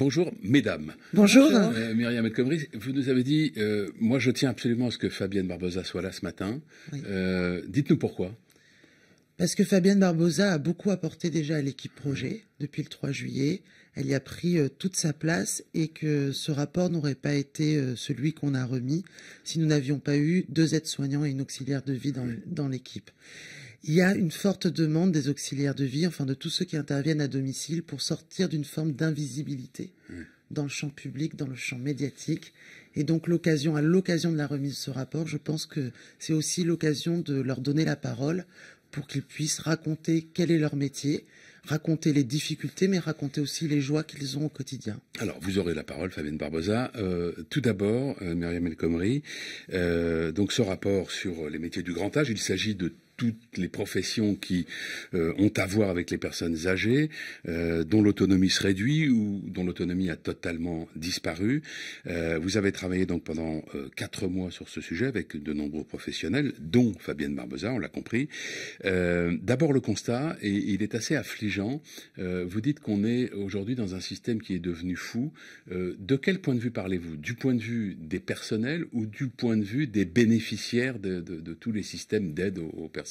Bonjour, mesdames. Bonjour. Euh, Myriam vous nous avez dit, euh, moi je tiens absolument à ce que Fabienne Barbosa soit là ce matin. Euh, dites-nous pourquoi. Parce que Fabienne Barbosa a beaucoup apporté déjà à l'équipe projet depuis le 3 juillet. Elle y a pris toute sa place et que ce rapport n'aurait pas été celui qu'on a remis si nous n'avions pas eu deux aides-soignants et une auxiliaire de vie dans l'équipe il y a une forte demande des auxiliaires de vie, enfin de tous ceux qui interviennent à domicile pour sortir d'une forme d'invisibilité hmm. dans le champ public, dans le champ médiatique. Et donc l'occasion, à l'occasion de la remise de ce rapport, je pense que c'est aussi l'occasion de leur donner la parole pour qu'ils puissent raconter quel est leur métier, raconter les difficultés, mais raconter aussi les joies qu'ils ont au quotidien. Alors, vous aurez la parole, Fabienne Barbosa. Euh, tout d'abord, euh, Myriam El Khomri, euh, donc ce rapport sur les métiers du grand âge, il s'agit de toutes les professions qui euh, ont à voir avec les personnes âgées, euh, dont l'autonomie se réduit ou dont l'autonomie a totalement disparu. Euh, vous avez travaillé donc pendant quatre mois sur ce sujet avec de nombreux professionnels, dont Fabienne Barbeza, on l'a compris. D'abord le constat, et il est assez affligeant. vous dites qu'on est aujourd'hui dans un système qui est devenu fou. de quel point de vue parlez-vous Du point de vue des personnels ou du point de vue des bénéficiaires de, de, de tous les systèmes d'aide aux, aux personnes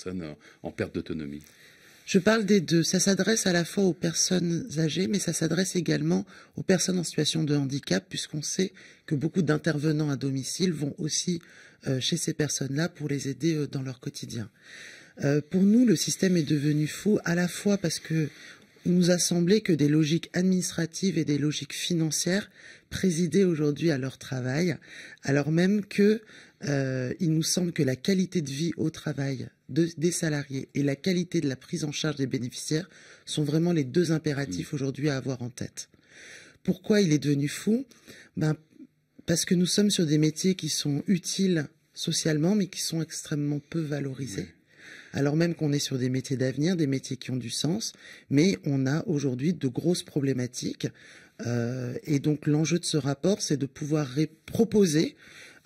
en perte d'autonomie je parle des deux. Ça s'adresse à la fois aux personnes âgées, mais ça s'adresse également aux personnes en situation de handicap, puisqu'on sait que beaucoup d'intervenants à domicile vont aussi euh, chez ces personnes-là pour les aider euh, dans leur quotidien. Euh, pour nous, le système est devenu fou à la fois parce que il nous a semblé que des logiques administratives et des logiques financières présidaient aujourd'hui à leur travail, alors même que euh, il nous semble que la qualité de vie au travail des salariés et la qualité de la prise en charge des bénéficiaires sont vraiment les deux impératifs mmh. aujourd'hui à avoir en tête. Pourquoi il est devenu fou ben, Parce que nous sommes sur des métiers qui sont utiles socialement, mais qui sont extrêmement peu valorisés alors même qu'on est sur des métiers d'avenir, des métiers qui ont du sens, mais on a aujourd'hui de grosses problématiques. Euh, et donc l'enjeu de ce rapport, c'est de pouvoir proposer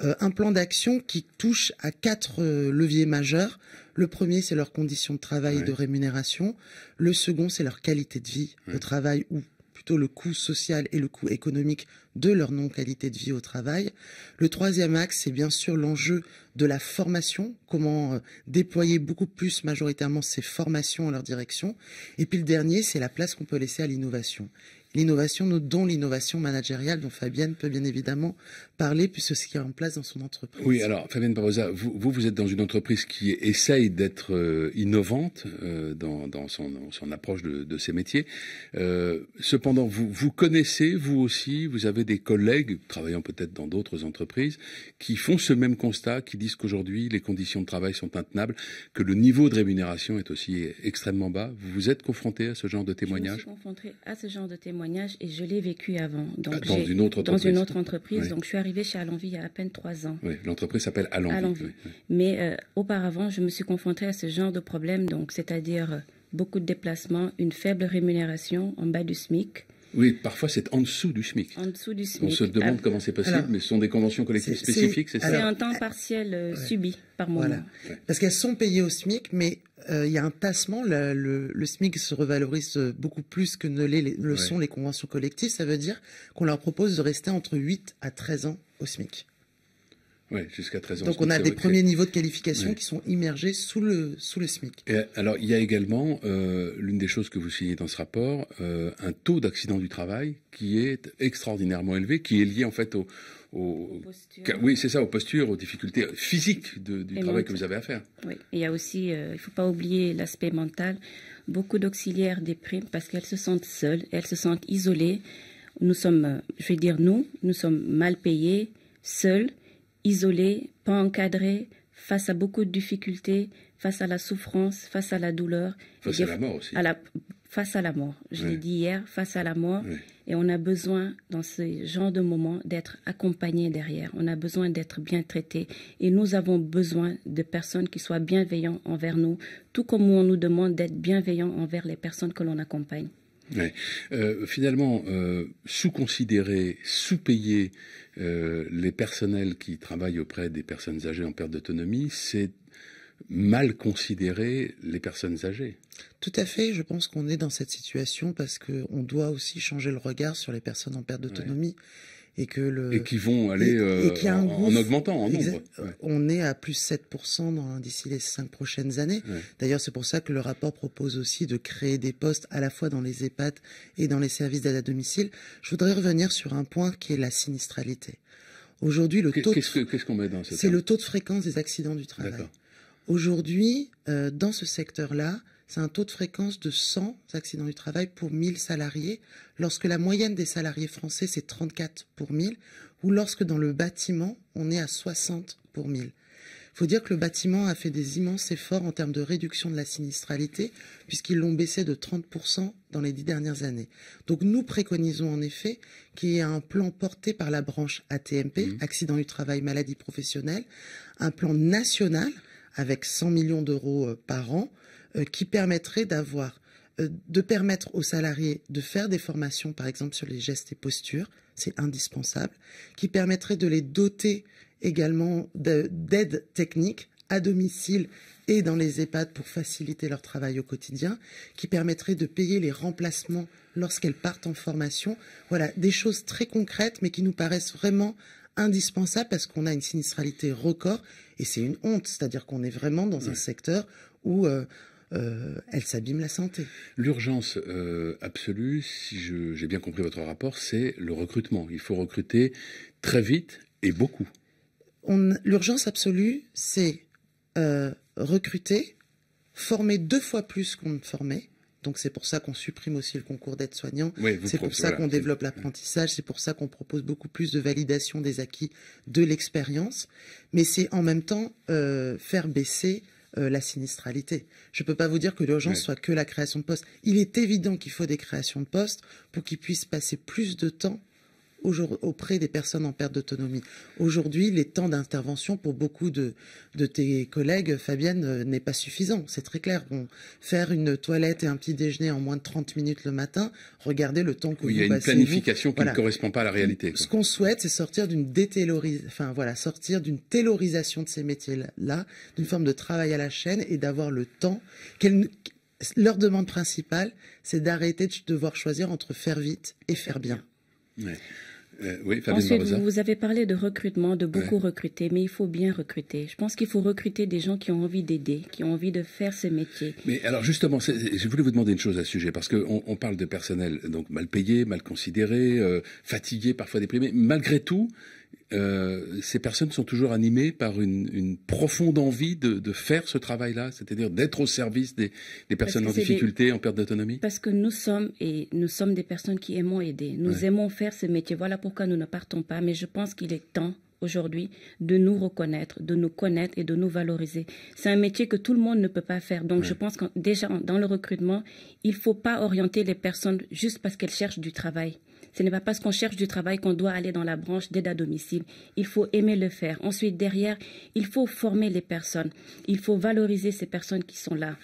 euh, un plan d'action qui touche à quatre euh, leviers majeurs. Le premier, c'est leurs conditions de travail et de rémunération. Le second, c'est leur qualité de vie le travail ou plutôt le coût social et le coût économique de leur non-qualité de vie au travail. Le troisième axe, c'est bien sûr l'enjeu de la formation, comment euh, déployer beaucoup plus majoritairement ces formations en leur direction. Et puis le dernier, c'est la place qu'on peut laisser à l'innovation l'innovation, dont l'innovation managériale, dont Fabienne peut bien évidemment parler, puisque ce qui est en place dans son entreprise. Oui, alors Fabienne Barbosa, vous, vous, êtes dans une entreprise qui essaye d'être euh, innovante euh, dans, son, approche de, ses métiers. Euh, cependant, vous, vous connaissez, vous aussi, vous avez des collègues, travaillant peut-être dans d'autres entreprises, qui font ce même constat, qui disent qu'aujourd'hui, les conditions de travail sont intenables, que le niveau de rémunération est aussi extrêmement bas. Vous vous êtes confronté à ce genre de témoignages Je suis confronté à ce genre de témoignages et je l'ai vécu avant. Ah, dans une autre entreprise. Donc je suis arrivée chez Allenvie il y a à peine trois ans. l'entreprise s'appelle Allenvie. Mais euh, auparavant, je me suis confrontée à ce genre de problème, donc c'est-à-dire euh, beaucoup de déplacements, une faible rémunération en bas du SMIC. Oui, parfois c'est en dessous du SMIC. En dessous du SMIC. On se demande comment c'est possible, mais ce sont des conventions collectives spécifiques, c'est ça C'est un temps partiel euh, subi par mois. Parce qu'elles sont payées au SMIC, mais euh, il y a un tassement. Le, SMIC se revalorise euh, beaucoup plus que ne le sont les conventions collectives. Ça veut dire qu'on leur propose de rester entre 8 à 13 ans au SMIC. Oui, jusqu'à 13 ans. Donc on a des premiers niveaux de qualification qui sont immergés sous le, sous le SMIC. alors il y a également, euh, l'une des choses que vous signez dans ce rapport, euh, un taux d'accident du travail qui est extraordinairement élevé, qui est lié en fait au... oui, c'est ça, aux postures, aux difficultés physiques du travail que vous avez à faire. Oui, il y a aussi, euh, il ne faut pas oublier l'aspect mental, beaucoup d'auxiliaires dépriment parce qu'elles se sentent seules, elles se sentent isolées. Nous sommes, je vais dire nous, nous sommes mal payés, seuls isolés, pas encadrés, face à beaucoup de difficultés, face à la souffrance, face à la douleur. Face à la mort aussi. face à la mort. Je l'ai dit hier, face à la mort. Et on a besoin, dans ce genre de moment, d'être accompagné derrière. On a besoin d'être bien traité. Et nous avons besoin de personnes qui soient bienveillantes envers nous, tout comme on nous demande d'être bienveillants envers les personnes que l'on accompagne. Euh, finalement, euh, sous-considérer, sous-payer euh, les personnels qui travaillent auprès des personnes âgées en perte d'autonomie, c'est mal considérer les personnes âgées. Tout à fait, je pense qu'on est dans cette situation parce qu'on doit aussi changer le regard sur les personnes en perte d'autonomie et que le et qui vont aller euh, en, augmentant en nombre. On est à plus 7% d'ici les cinq prochaines années. D'ailleurs, c'est pour ça que le rapport propose aussi de créer des postes à la fois dans les EHPAD et dans les services d'aide à domicile. Je voudrais revenir sur un point qui est la sinistralité. Aujourd'hui, le taux C'est le taux de fréquence des accidents du travail. Aujourd'hui, euh, dans ce secteur-là, c'est un taux de fréquence de 100 accidents du travail pour 1000 salariés, lorsque la moyenne des salariés français, c'est 34 pour 1000, ou lorsque dans le bâtiment, on est à 60 pour 1000. Il faut dire que le bâtiment a fait des immenses efforts en termes de réduction de la sinistralité, puisqu'ils l'ont baissé de 30% dans les dix dernières années. Donc nous préconisons en effet qu'il y ait un plan porté par la branche ATMP, accidents mmh. accident du travail, maladie professionnelle, un plan national avec 100 millions d'euros euh, par an euh, qui permettrait d'avoir euh, de permettre aux salariés de faire des formations, par exemple sur les gestes et postures, c'est indispensable, qui permettrait de les doter également d'aides techniques à domicile et dans les EHPAD pour faciliter leur travail au quotidien, qui permettrait de payer les remplacements lorsqu'elles partent en formation. Voilà, des choses très concrètes, mais qui nous paraissent vraiment indispensables parce qu'on a une sinistralité record et c'est une honte, c'est-à-dire qu'on est vraiment dans un secteur où euh, euh, elle s'abîme la santé. L'urgence euh, absolue, si j'ai bien compris votre rapport, c'est le recrutement. Il faut recruter très vite et beaucoup. L'urgence absolue, c'est euh, recruter, former deux fois plus qu'on ne formait. Donc c'est pour ça qu'on supprime aussi le concours d'aide-soignant. c'est pour ça qu'on développe l'apprentissage. C'est pour ça qu'on propose beaucoup plus de validation des acquis de l'expérience. Mais c'est en même temps faire baisser euh, la sinistralité. Je ne peux pas vous dire que l'urgence soit que la création de postes. Il est évident qu'il faut des créations de postes pour qu'ils puissent passer plus de temps auprès des personnes en perte d'autonomie. Aujourd'hui, les temps d'intervention pour beaucoup de, de tes collègues, Fabienne, euh, n'est pas suffisant. C'est très clair. faire une toilette et un petit déjeuner en moins de 30 minutes le matin, regardez le temps que vous passez. Il y a une planification qui ne correspond pas à la réalité. Ce qu'on souhaite, c'est sortir d'une détélorisation, enfin voilà, sortir d'une de ces métiers-là, d'une forme de travail à la chaîne et d'avoir le temps leur demande principale, c'est d'arrêter de devoir choisir entre faire vite et faire bien. Euh, Ensuite, vous, avez parlé de recrutement, de beaucoup recruter, mais il faut bien recruter. Je pense qu'il faut recruter des gens qui ont envie d'aider, qui ont envie de faire ce métier. Mais alors justement, je voulais vous demander une chose à ce sujet, parce qu'on parle de personnel donc mal payé, mal considéré, euh, fatigué, parfois déprimé. Malgré tout, euh, ces personnes sont toujours animées par une, profonde envie de, faire ce travail-là, c'est-à-dire d'être au service des, personnes en difficulté, en perte d'autonomie Parce que nous sommes, et nous sommes des personnes qui aimons aider. Nous aimons faire ce métier. Voilà pourquoi nous ne partons pas. Mais je pense qu'il est temps aujourd'hui de nous reconnaître, de nous connaître et de nous valoriser. C'est un métier que tout le monde ne peut pas faire. Donc je pense que déjà dans le recrutement, il ne faut pas orienter les personnes juste parce qu'elles cherchent du travail. Ce n'est pas parce qu'on cherche du travail qu'on doit aller dans la branche d'aide à domicile. Il faut aimer le faire. Ensuite, derrière, il faut former les personnes. Il faut valoriser ces personnes qui sont là.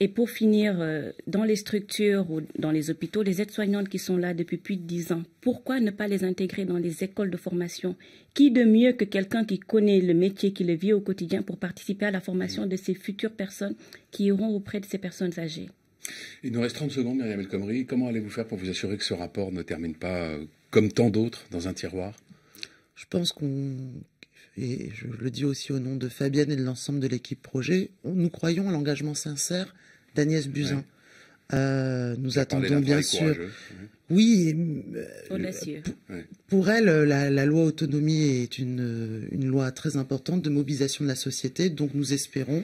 Et pour finir, euh, dans les structures ou dans les hôpitaux, les aides-soignantes qui sont là depuis plus de dix ans, pourquoi ne pas les intégrer dans les écoles de formation Qui de mieux que quelqu'un qui connaît le métier, qui le vit au quotidien pour participer à la formation de ces futures personnes qui iront auprès de ces personnes âgées il nous reste 30 secondes, Myriam El Comment allez-vous faire pour vous assurer que ce rapport ne termine pas, euh, comme tant d'autres, dans un tiroir Je pense qu'on, et je le dis aussi au nom de Fabienne et de l'ensemble de l'équipe projet, nous croyons à l'engagement sincère d'Agnès Buzyn. Euh, nous attendons bien sûr. Oui, euh, pour elle, euh, la, loi autonomie est une, une, loi très importante de mobilisation de la société, donc nous espérons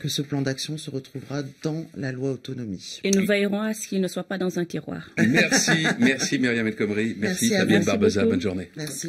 que ce plan d'action se retrouvera dans la loi autonomie. Et nous veillerons à ce qu'il ne soit pas dans un tiroir. Merci, merci Myriam El Merci, merci Fabienne bonne journée. Merci.